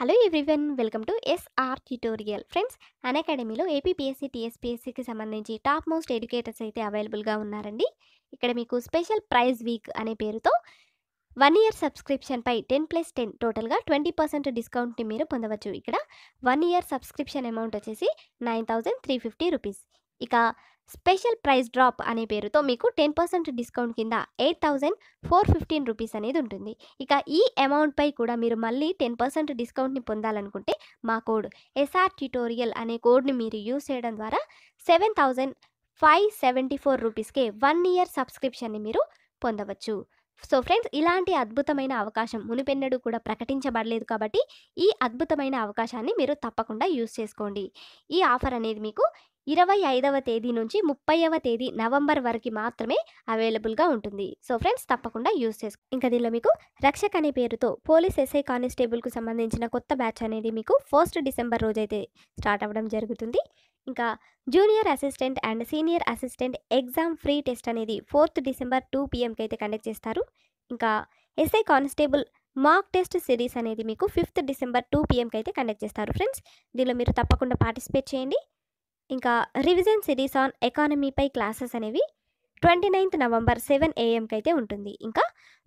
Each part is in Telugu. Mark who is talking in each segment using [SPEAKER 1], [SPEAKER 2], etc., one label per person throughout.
[SPEAKER 1] hello everyone welcome to SR tutorial friends అన్ అకాడమీలో ఏపీపీఎస్సీ టీఎస్పీఎస్సీకి సంబంధించి టాప్ మోస్ట్ ఎడ్యుకేటర్స్ అయితే అవైలబుల్గా ఉన్నారండి ఇక్కడ మీకు స్పెషల్ ప్రైజ్ వీక్ అనే పేరుతో వన్ ఇయర్ సబ్స్క్రిప్షన్పై టెన్ ప్లస్ టెన్ టోటల్గా ట్వంటీ పర్సెంట్ డిస్కౌంట్ని మీరు పొందవచ్చు ఇక్కడ వన్ ఇయర్ సబ్స్క్రిప్షన్ అమౌంట్ వచ్చేసి nine thousand three fifty rupees ఇక స్పెషల్ ప్రైస్ డ్రాప్ అనే పేరుతో మీకు టెన్ పర్సెంట్ డిస్కౌంట్ కింద eight thousand four fifteen rupees అనేది ఉంటుంది ఇక ఈ అమౌంట్పై కూడా మీరు మళ్ళీ టెన్ పర్సెంట్ డిస్కౌంట్ని పొందాలనుకుంటే మా కోడ్ ఎస్ఆర్ ట్యూటోరియల్ అనే కోడ్ని మీరు యూస్ చేయడం ద్వారా seven thousand five seventy four రూపీస్కే వన్ ఇయర్ సబ్స్క్రిప్షన్ని మీరు పొందవచ్చు సో ఫ్రెండ్స్ ఇలాంటి అద్భుతమైన అవకాశం మునిపెన్నడు కూడా ప్రకటించబడలేదు కాబట్టి ఈ అద్భుతమైన అవకాశాన్ని మీరు తప్పకుండా యూస్ చేసుకోండి ఈ ఆఫర్ అనేది మీకు ఇరవై ఐదవ తేదీ నుంచి ముప్పైవ తేదీ నవంబర్ వరకు మాత్రమే అవైలబుల్గా ఉంటుంది సో ఫ్రెండ్స్ తప్పకుండా యూస్ చేసుకో ఇంకా దీనిలో మీకు రక్షక్ అనే పేరుతో పోలీస్ ఎస్ఐ కానిస్టేబుల్కు సంబంధించిన కొత్త బ్యాచ్ అనేది మీకు ఫస్ట్ డిసెంబర్ రోజైతే స్టార్ట్ అవ్వడం జరుగుతుంది ఇంకా junior assistant and senior assistant exam free test అనేది ఫోర్త్ డిసెంబర్ టూ పిఎంకి అయితే కండక్ట్ చేస్తారు ఇంకా SI constable mock test series అనేది మీకు ఫిఫ్త్ డిసెంబర్ టూ పిఎంకి అయితే కండక్ట్ చేస్తారు ఫ్రెండ్స్ దీనిలో మీరు తప్పకుండా పార్టిసిపేట్ చేయండి ఇంకా రివిజన్ సిరీస్ ఆన్ ఎకానమీపై క్లాసెస్ అనేవి ట్వంటీ నైన్త్ నవంబర్ సెవెన్ ఏఎంకి అయితే ఉంటుంది ఇంకా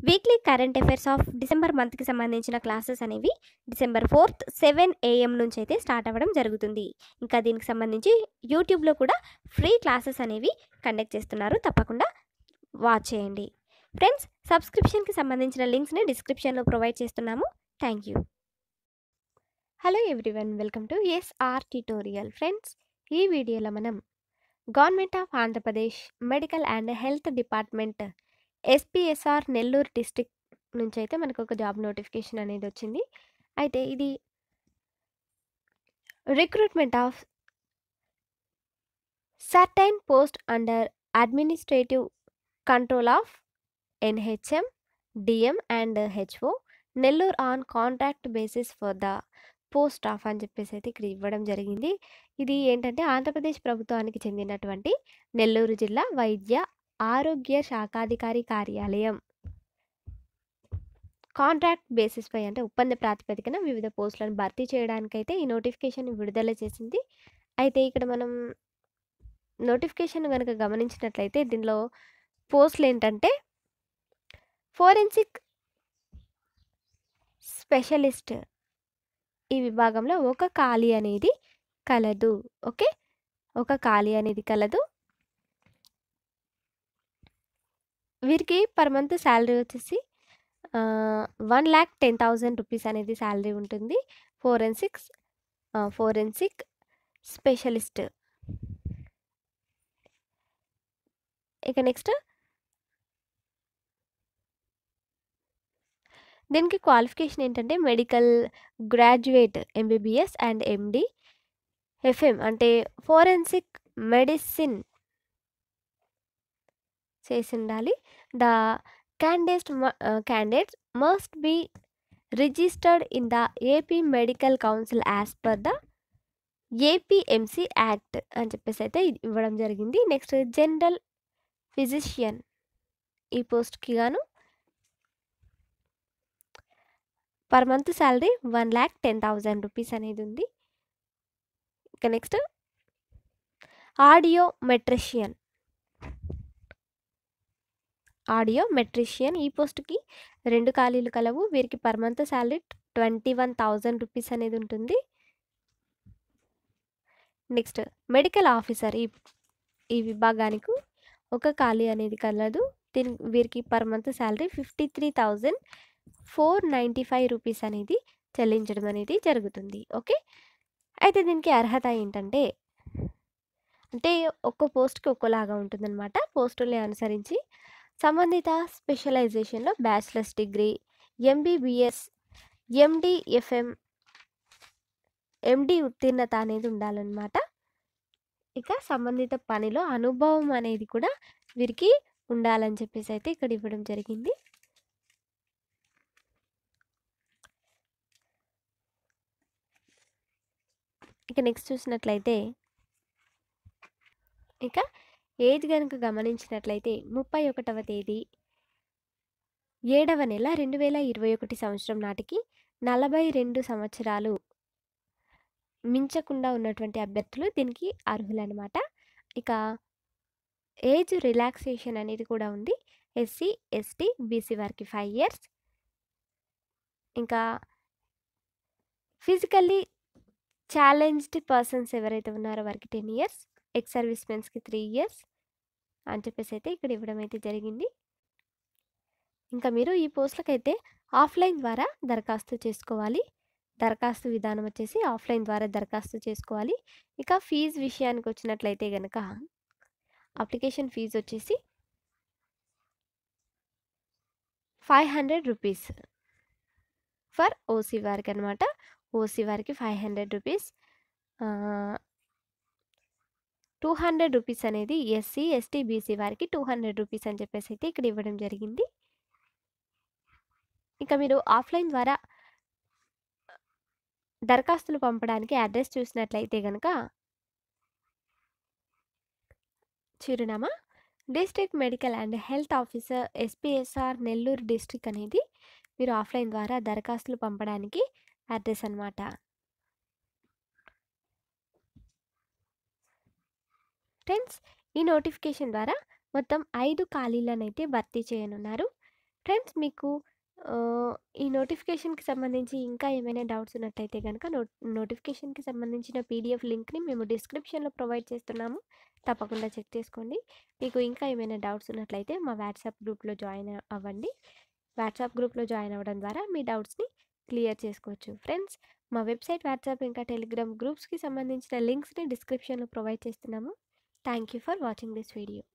[SPEAKER 1] weekly current affairs of December మంత్కి సంబంధించిన క్లాసెస్ అనేవి డిసెంబర్ ఫోర్త్ సెవెన్ ఏఎం నుంచి అయితే స్టార్ట్ అవ్వడం జరుగుతుంది ఇంకా దీనికి సంబంధించి యూట్యూబ్లో కూడా ఫ్రీ క్లాసెస్ అనేవి కండక్ట్ చేస్తున్నారు తప్పకుండా వాచ్ చేయండి ఫ్రెండ్స్ సబ్స్క్రిప్షన్కి సంబంధించిన లింక్స్ని డిస్క్రిప్షన్లో ప్రొవైడ్ చేస్తున్నాము thank you hello everyone welcome to SR tutorial friends ఈ వీడియోలో మనం government of Andhra Pradesh medical and health department SPSR Nellore district నుంచి అయితే మనకు ఒక జాబ్ నోటిఫికేషన్ అనేది వచ్చింది అయితే ఇది recruitment of certain post under administrative control of NHM DM and HO Nellore on contract basis for the post of అని చెప్పేసి అయితే ఇక్కడ ఇవ్వడం జరిగింది ఇది ఏంటంటే ఆంధ్రప్రదేశ్ ప్రభుత్వానికి చెందినటువంటి నెల్లూరు జిల్లా వైద్య ఆరోగ్య శాఖాధికారి కార్యాలయం కాంట్రాక్ట్ బేసిస్పై అంటే ఒప్పంద ప్రాతిపదికన వివిధ పోస్టులను భర్తీ చేయడానికైతే ఈ నోటిఫికేషన్ విడుదల చేసింది అయితే ఇక్కడ మనం నోటిఫికేషన్ కనుక గమనించినట్లయితే దీనిలో పోస్టులు ఏంటంటే ఫోరెన్సిక్ స్పెషలిస్ట్ ఈ విభాగంలో ఒక ఖాళీ అనేది కలదు ఓకే ఒక ఖాళీ అనేది కలదు వీరికి పర్ మంత్ శాలరీ వచ్చేసి one lakh ten thousand rupees అనేది శాలరీ ఉంటుంది ఫోరెన్సిక్స్ ఫోరెన్సిక్ స్పెషలిస్ట్ ఇక నెక్స్ట్ దీనికి క్వాలిఫికేషన్ ఏంటంటే medical graduate MBBS and MD FM అంటే ఫోరెన్సిక్ మెడిసిన్ చేసి ఉండాలి the candidate candidates must be registered in the AP medical council as per the APMC act అని చెప్పేసి అయితే ఇవ్వడం జరిగింది నెక్స్ట్ జనరల్ ఫిజిషియన్ ఈ పోస్ట్కి గాను per month salary one lakh ten thousand rupees అనేది ఉంది ఇక next audiometrician audiometrician ఈ పోస్ట్కి రెండు ఖాళీలు కలవు వీరికి per month salary twenty one thousand rupees అనేది ఉంటుంది నెక్స్ట్ మెడికల్ ఆఫీసర్ ఈ ఈ విభాగానికి ఒక ఖాళీ అనేది కలదు దీని వీరికి per month salary fifty three thousand four ninety five rupees అనేది చెల్లించడం అనేది జరుగుతుంది ఓకే అయితే దీనికి అర్హత ఏంటంటే అంటే ఒక్కో పోస్ట్కి ఒక్కోలాగా ఉంటుందన్నమాట పోస్టుల్ని అనుసరించి సంబంధిత స్పెషలైజేషన్లో bachelor's degree MBBS MDFM MD ఉత్తీర్ణత అనేది ఉండాలన్నమాట ఇక సంబంధిత పనిలో అనుభవం అనేది కూడా వీరికి ఉండాలని చెప్పేసి అయితే ఇక్కడ ఇవ్వడం జరిగింది ఇక నెక్స్ట్ చూసినట్లయితే ఇక ఏజ్ కనుక గమనించినట్లయితే ముప్పై ఒకటవ తేదీ ఏడవ నెల రెండు వేల ఇరవై ఒకటి సంవత్సరం నాటికి నలభై రెండు సంవత్సరాలు మించకుండా ఉన్నటువంటి అభ్యర్థులు దీనికి అనమాట ఇక ఏజ్ రిలాక్సేషన్ అనేది కూడా ఉంది ఎస్సీ ఎస్టీ బీసీ వారికి ఫైవ్ ఇయర్స్ ఇంకా ఫిజికల్లీ ఛాలెంజ్డ్ పర్సన్స్ ఎవరైతే ఉన్నారో వారికి టెన్ ఇయర్స్ ఎక్స్ సర్వీస్ మెన్స్కి త్రీ ఇయర్స్ అని చెప్పేసి అయితే ఇక్కడ ఇవ్వడం అయితే జరిగింది ఇంకా మీరు ఈ అయితే ఆఫ్లైన్ ద్వారా దరఖాస్తు చేసుకోవాలి దరఖాస్తు విధానం వచ్చేసి ఆఫ్లైన్ ద్వారా దరఖాస్తు చేసుకోవాలి ఇక ఫీజు విషయానికి వచ్చినట్లయితే కనుక అప్లికేషన్ ఫీజు వచ్చేసి five hundred rupees for OC వారికి అనమాట ఓసీ వారికి five hundred rupees two hundred rupees అనేది ఎస్సీ ఎస్టీ బీసీ వారికి టూ హండ్రెడ్ రూపీస్ అని చెప్పేసి అయితే ఇక్కడ ఇవ్వడం జరిగింది ఇంకా మీరు ఆఫ్లైన్ ద్వారా దరఖాస్తులు పంపడానికి అడ్రస్ చూసినట్లయితే కనుక చిరునామా district medical and health officer SPSR Nellore district అనేది మీరు ఆఫ్లైన్ ద్వారా దరఖాస్తులు పంపడానికి అడ్రస్ అనమాట ఫ్రెండ్స్ ఈ నోటిఫికేషన్ ద్వారా మొత్తం ఐదు ఖాళీలను అయితే భర్తీ చేయనున్నారు ఫ్రెండ్స్ మీకు ఈ నోటిఫికేషన్కి సంబంధించి ఇంకా ఏమైనా డౌట్స్ ఉన్నట్టయితే కనుక నో నోటిఫికేషన్కి సంబంధించిన పీడిఎఫ్ లింక్ని మేము డిస్క్రిప్షన్లో ప్రొవైడ్ చేస్తున్నాము తప్పకుండా చెక్ చేసుకోండి మీకు ఇంకా ఏమైనా డౌట్స్ ఉన్నట్లయితే మా వాట్సాప్ గ్రూప్లో జాయిన్ అవ్వండి వాట్సాప్ గ్రూప్లో జాయిన్ అవ్వడం ద్వారా మీ డౌట్స్ని క్లియర్ చేసుకోవచ్చు ఫ్రెండ్స్ మా వెబ్సైట్ వాట్సాప్ ఇంకా టెలిగ్రామ్ గ్రూప్స్కి సంబంధించిన లింక్స్ని డిస్క్రిప్షన్లో ప్రొవైడ్ చేస్తున్నాము thank you for watching this video